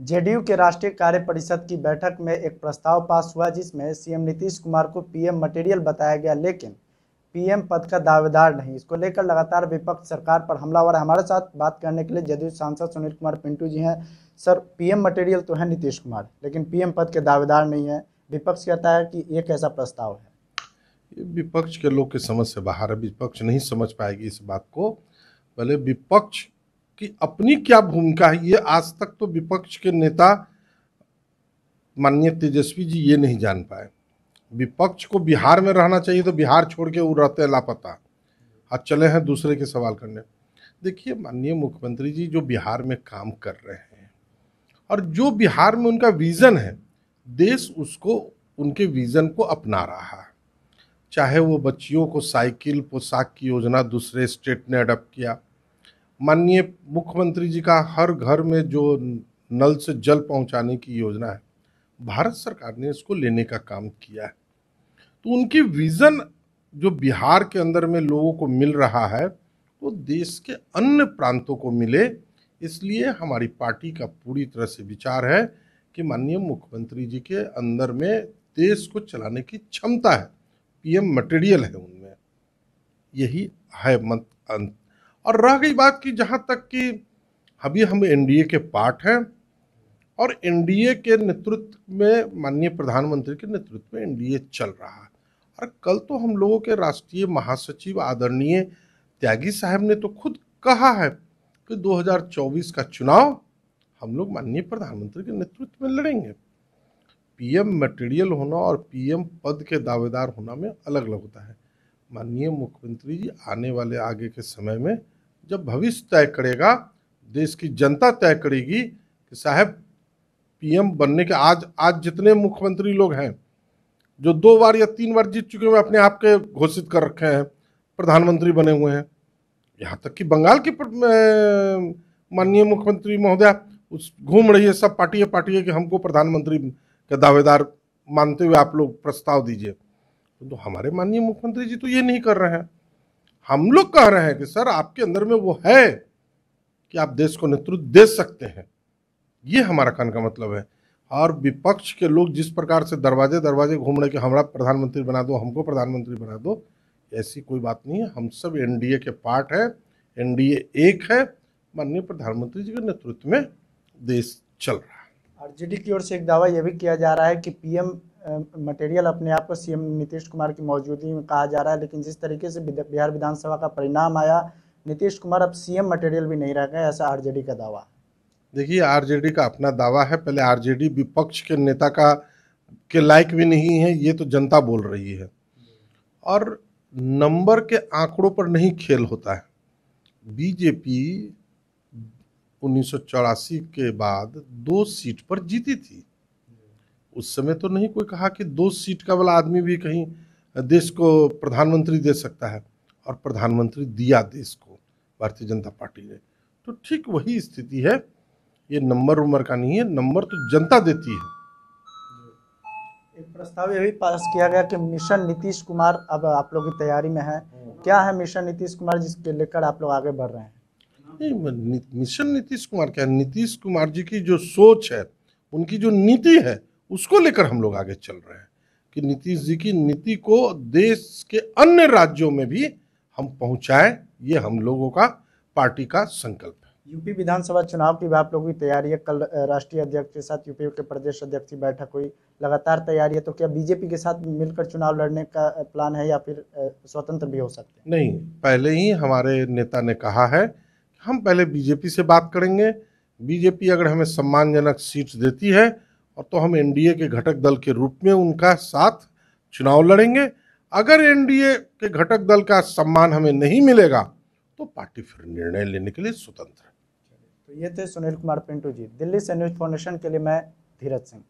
JDU के राष्ट्रीय कार्य परिषद की बैठक में एक प्रस्ताव पास हुआ जिसमें सीएम नीतीश कुमार को पीएम मटेरियल बताया गया लेकिन पीएम पद का दावेदार नहीं इसको लेकर लगातार विपक्ष सरकार पर हमला हो रहा है हमारे साथ बात करने के लिए जदयू सांसद सुनील कुमार पिंटू जी हैं सर पीएम मटेरियल तो है नीतीश कुमार लेकिन पीएम पद के दावेदार नहीं है विपक्ष कहता है कि ये कैसा प्रस्ताव है ये विपक्ष के लोग की समझ से बाहर है विपक्ष नहीं समझ पाएगी इस बात को भले विपक्ष कि अपनी क्या भूमिका है ये आज तक तो विपक्ष के नेता माननीय तेजस्वी जी ये नहीं जान पाए विपक्ष को बिहार में रहना चाहिए तो बिहार छोड़ के वो रहते हैं लापता आज चले हैं दूसरे के सवाल करने देखिए माननीय मुख्यमंत्री जी जो बिहार में काम कर रहे हैं और जो बिहार में उनका विज़न है देश उसको उनके विज़न को अपना रहा है चाहे वो बच्चियों को साइकिल पोशाक की योजना दूसरे स्टेट ने अडप्ट किया माननीय मुख्यमंत्री जी का हर घर में जो नल से जल पहुंचाने की योजना है भारत सरकार ने इसको लेने का काम किया है तो उनकी विज़न जो बिहार के अंदर में लोगों को मिल रहा है वो देश के अन्य प्रांतों को मिले इसलिए हमारी पार्टी का पूरी तरह से विचार है कि माननीय मुख्यमंत्री जी के अंदर में देश को चलाने की क्षमता है पीएम मटेरियल है उनमें यही है मत अंत और रह गई बात की जहाँ तक कि अभी हम एनडीए के पार्ट हैं और एनडीए के नेतृत्व में माननीय प्रधानमंत्री के नेतृत्व में एनडीए चल रहा है और कल तो हम लोगों के राष्ट्रीय महासचिव आदरणीय त्यागी साहब ने तो खुद कहा है कि 2024 का चुनाव हम लोग माननीय प्रधानमंत्री के नेतृत्व में लड़ेंगे पीएम मटेरियल होना और पीएम पद के दावेदार होना में अलग अलग होता है माननीय मुख्यमंत्री जी आने वाले आगे के समय में जब भविष्य तय करेगा देश की जनता तय करेगी कि साहब पीएम बनने के आज आज जितने मुख्यमंत्री लोग हैं जो दो बार या तीन बार जीत चुके हैं अपने आप के घोषित कर रखे हैं प्रधानमंत्री बने हुए हैं यहाँ तक कि बंगाल की माननीय मुख्यमंत्री महोदय उस घूम रही है सब पार्टियाँ पार्टियाँ कि हमको प्रधानमंत्री का दावेदार मानते हुए आप लोग प्रस्ताव दीजिए तो हमारे माननीय मुख्यमंत्री जी तो ये नहीं कर रहे हैं हम लोग कह रहे हैं कि सर आपके अंदर में वो है कि आप देश को नेतृत्व दे सकते हैं ये हमारा कहने का मतलब है और विपक्ष के लोग जिस प्रकार से दरवाजे दरवाजे घूम रहे कि हमारा प्रधानमंत्री बना दो हमको प्रधानमंत्री बना दो ऐसी कोई बात नहीं है हम सब एनडीए के पार्ट है एनडीए एक है माननीय प्रधानमंत्री जी के नेतृत्व में देश चल रहा है और जीडी की ओर से एक दावा यह भी किया जा रहा है कि पीएम मटेरियल अपने आप को सीएम नीतीश कुमार की मौजूदगी में कहा जा रहा है लेकिन जिस तरीके से बिहार विधानसभा का परिणाम आया नीतीश कुमार अब सीएम मटेरियल भी नहीं रह गए ऐसा आरजेडी का दावा देखिए आरजेडी का अपना दावा है पहले आरजेडी विपक्ष के नेता का के लायक भी नहीं है ये तो जनता बोल रही है और नंबर के आंकड़ों पर नहीं खेल होता है बीजेपी उन्नीस के बाद दो सीट पर जीती थी उस समय तो नहीं कोई कहा कि दो सीट का वाला आदमी भी कहीं देश को प्रधानमंत्री दे सकता है और प्रधानमंत्री दिया देश को भारतीय जनता पार्टी ने तो ठीक वही स्थिति है ये नंबर उम्र का नहीं है नंबर तो जनता देती है एक प्रस्ताव ये भी पास किया गया कि मिशन नीतीश कुमार अब आप लोग की तैयारी में है क्या है मिशन नीतीश कुमार जिसके लेकर आप लोग आगे बढ़ रहे हैं मिशन नीतीश कुमार क्या नीतीश कुमार जी की जो सोच है उनकी जो नीति है उसको लेकर हम लोग आगे चल रहे हैं कि नीतीश जी की नीति को देश के अन्य राज्यों में भी हम पहुंचाएं ये हम लोगों का पार्टी का संकल्प है यूपी विधानसभा चुनाव की भी आप लोगों की तैयारी है कल राष्ट्रीय अध्यक्ष के साथ यूपी के प्रदेश अध्यक्ष की बैठक हुई लगातार तैयारी है तो क्या बीजेपी के साथ मिलकर चुनाव लड़ने का प्लान है या फिर स्वतंत्र भी हो सकते हैं नहीं पहले ही हमारे नेता ने कहा है हम पहले बीजेपी से बात करेंगे बीजेपी अगर हमें सम्मानजनक सीट देती है और तो हम एनडीए के घटक दल के रूप में उनका साथ चुनाव लड़ेंगे अगर एनडीए के घटक दल का सम्मान हमें नहीं मिलेगा तो पार्टी फिर निर्णय लेने के लिए स्वतंत्र है तो ये थे सुनील कुमार पिंटू जी दिल्ली से न्यूज फाउंडेशन के लिए मैं धीरज सिंह